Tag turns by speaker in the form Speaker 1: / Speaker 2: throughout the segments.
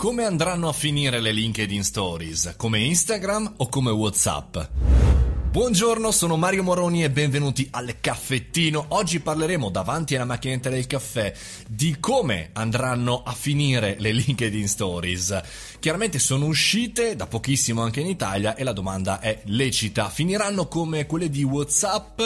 Speaker 1: Come andranno a finire le LinkedIn Stories? Come Instagram o come WhatsApp? Buongiorno, sono Mario Moroni e benvenuti al caffettino. Oggi parleremo davanti alla macchinetta del caffè di come andranno a finire le LinkedIn Stories. Chiaramente sono uscite da pochissimo anche in Italia e la domanda è lecita. Finiranno come quelle di WhatsApp?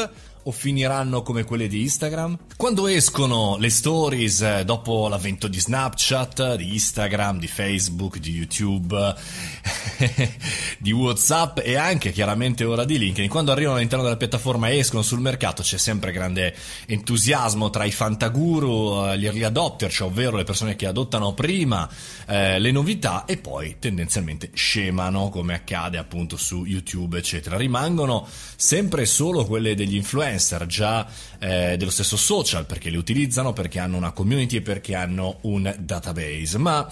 Speaker 1: o finiranno come quelle di Instagram? Quando escono le stories eh, dopo l'avvento di Snapchat, di Instagram, di Facebook, di YouTube, di WhatsApp e anche chiaramente ora di LinkedIn, quando arrivano all'interno della piattaforma e escono sul mercato c'è sempre grande entusiasmo tra i fantaguru, eh, gli early adopter, cioè ovvero le persone che adottano prima eh, le novità e poi tendenzialmente scemano come accade appunto su YouTube eccetera. Rimangono sempre solo quelle degli influencer influencer, già eh, dello stesso social, perché li utilizzano, perché hanno una community e perché hanno un database. Ma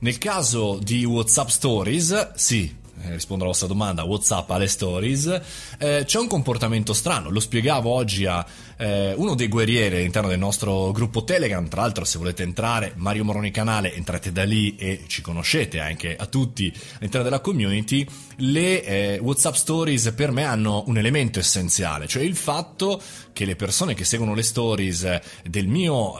Speaker 1: nel caso di WhatsApp Stories, sì, eh, rispondo alla vostra domanda, WhatsApp alle stories, eh, c'è un comportamento strano, lo spiegavo oggi a eh, uno dei guerrieri all'interno del nostro gruppo Telegram, tra l'altro se volete entrare, Mario Moroni Canale, entrate da lì e ci conoscete anche a tutti all'interno della community, le eh, WhatsApp stories per me hanno un elemento essenziale, cioè il fatto che le persone che seguono le stories eh, del mio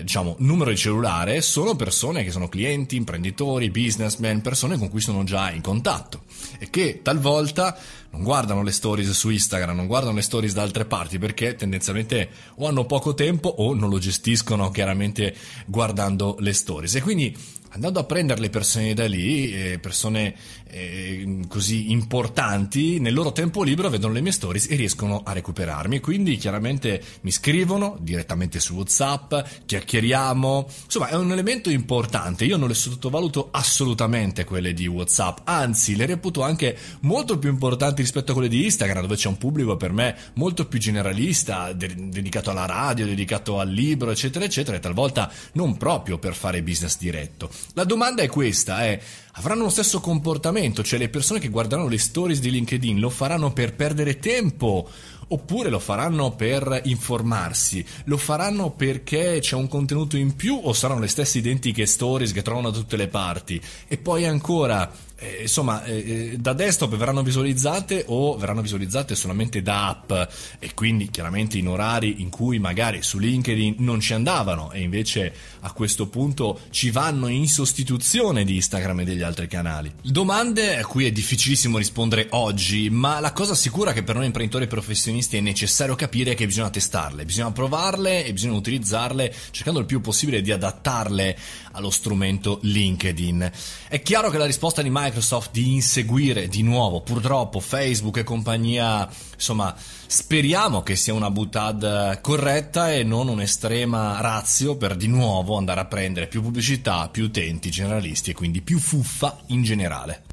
Speaker 1: diciamo, numero di cellulare sono persone che sono clienti, imprenditori, businessmen, persone con cui sono già in contatto e che talvolta non guardano le stories su Instagram, non guardano le stories da altre parti perché tendenzialmente o hanno poco tempo o non lo gestiscono chiaramente guardando le stories. E quindi andando a prendere le persone da lì, eh, persone eh, così importanti, nel loro tempo libero vedono le mie stories e riescono a recuperarmi. Quindi chiaramente mi scrivono direttamente su WhatsApp, chiacchieriamo. Insomma, è un elemento importante. Io non le sottovaluto assolutamente quelle di WhatsApp, anzi, le reputo anche molto più importanti rispetto a quelle di Instagram, dove c'è un pubblico per me molto più generalista, de- dedicato alla radio, dedicato al libro, eccetera, eccetera, e talvolta non proprio per fare business diretto. La domanda è questa, è, avranno lo stesso comportamento, cioè le persone che guardano le stories di LinkedIn lo faranno per perdere tempo oppure lo faranno per informarsi, lo faranno perché c'è un contenuto in più o saranno le stesse identiche stories che trovano da tutte le parti. E poi ancora, eh, insomma, eh, eh, da desktop verranno visualizzate o verranno visualizzate solamente da app e quindi chiaramente in orari in cui magari su LinkedIn non ci andavano e invece a questo punto ci vanno in sostituzione di Instagram e degli altri canali. Domande a cui è difficilissimo rispondere oggi, ma la cosa sicura che per noi imprenditori professionisti professionisti è necessario capire che bisogna testarle, bisogna provarle e bisogna utilizzarle cercando il più possibile di adattarle allo strumento LinkedIn. È chiaro che la risposta di Microsoft di inseguire di nuovo, purtroppo, Facebook e compagnia, insomma, speriamo che sia una butad corretta e non un'estrema razio per di nuovo andare a prendere più pubblicità, più utenti generalisti e quindi più fuffa in generale.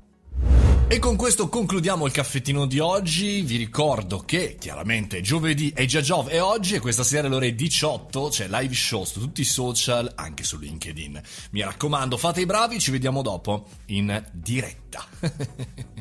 Speaker 1: E con questo concludiamo il caffettino di oggi. Vi ricordo che chiaramente giovedì è già Giove e oggi e questa sera alle ore 18 c'è live show su tutti i social, anche su LinkedIn. Mi raccomando, fate i bravi, ci vediamo dopo in diretta.